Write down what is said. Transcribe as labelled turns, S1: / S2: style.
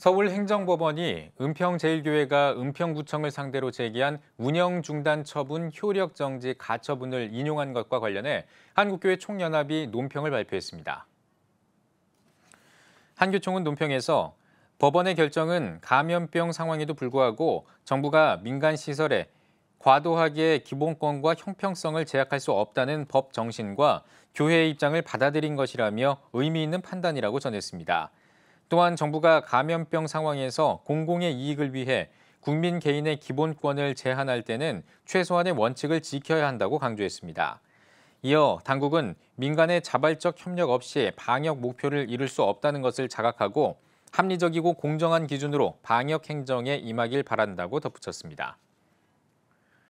S1: 서울행정법원이 은평제일교회가 은평구청을 상대로 제기한 운영 중단 처분 효력 정지 가처분을 인용한 것과 관련해 한국교회 총연합이 논평을 발표했습니다. 한교총은 논평에서 법원의 결정은 감염병 상황에도 불구하고 정부가 민간 시설에 과도하게 기본권과 형평성을 제약할 수 없다는 법 정신과 교회의 입장을 받아들인 것이라며 의미 있는 판단이라고 전했습니다. 또한 정부가 감염병 상황에서 공공의 이익을 위해 국민 개인의 기본권을 제한할 때는 최소한의 원칙을 지켜야 한다고 강조했습니다. 이어 당국은 민간의 자발적 협력 없이 방역 목표를 이룰 수 없다는 것을 자각하고 합리적이고 공정한 기준으로 방역 행정에 임하길 바란다고 덧붙였습니다.